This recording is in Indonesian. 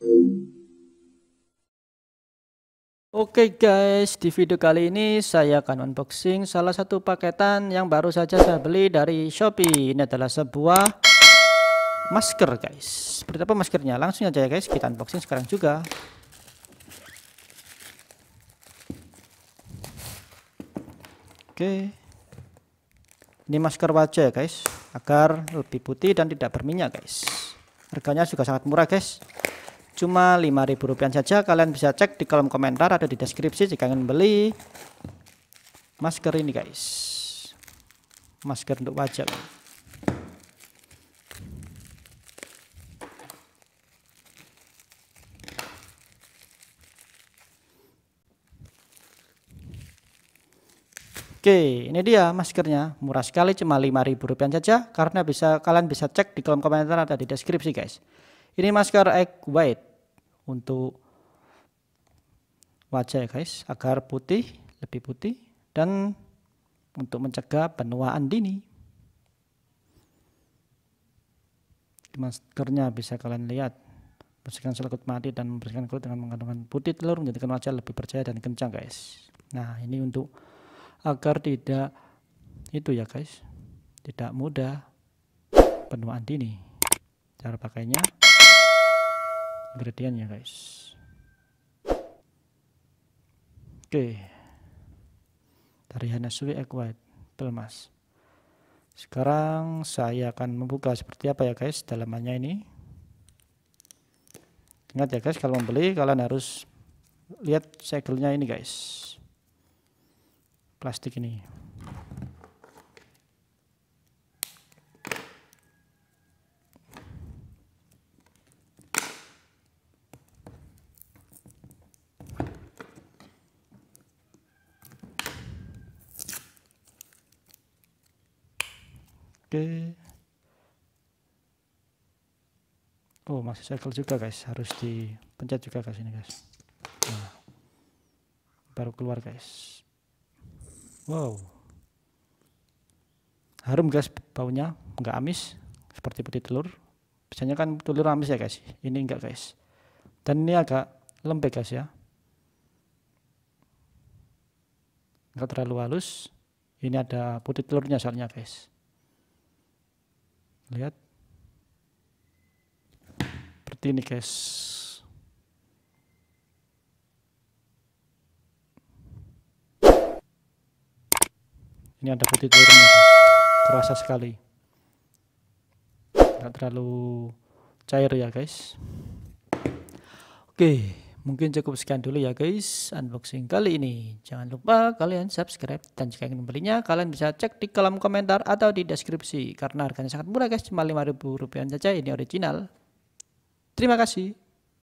Oke okay guys, di video kali ini saya akan unboxing salah satu paketan yang baru saja saya beli dari Shopee. Ini adalah sebuah masker guys. Seperti apa maskernya? Langsung aja ya guys, kita unboxing sekarang juga. Oke. Okay. Ini masker wajah ya guys, agar lebih putih dan tidak berminyak guys. Harganya juga sangat murah guys cuma 5000 rupiah saja kalian bisa cek di kolom komentar ada di deskripsi jika ingin beli masker ini guys masker untuk wajah Oke, ini dia maskernya. Murah sekali cuma 5.000 rupiah saja karena bisa kalian bisa cek di kolom komentar ada di deskripsi, guys. Ini masker egg white untuk wajah ya guys, agar putih, lebih putih dan untuk mencegah penuaan dini. Maskernya bisa kalian lihat. Bersihkan selekut mati dan membersihkan kulit dengan mengandungan putih telur menjadikan wajah lebih percaya dan kencang guys. Nah ini untuk agar tidak itu ya guys, tidak mudah penuaan dini. Cara pakainya ya guys oke okay. dari Hanasui Egg Pelmas sekarang saya akan membuka seperti apa ya guys dalamannya ini ingat ya guys kalau membeli kalian harus lihat segelnya ini guys plastik ini Oke. Oh, masih cycle juga guys, harus dipencet juga guys ini guys. Nah, baru keluar guys. Wow. Harum guys baunya, enggak amis seperti putih telur. Biasanya kan telur amis ya guys, ini enggak guys. Dan ini agak lembek guys ya. Enggak terlalu halus. Ini ada putih telurnya soalnya guys. Lihat. Seperti ini guys. Ini ada putih telurnya. kerasa sekali. Tidak terlalu cair ya guys. Oke. Okay. Mungkin cukup sekian dulu ya guys unboxing kali ini. Jangan lupa kalian subscribe dan jika ingin membelinya kalian bisa cek di kolom komentar atau di deskripsi karena harganya sangat murah guys cuma ribu rupiah saja ini original. Terima kasih.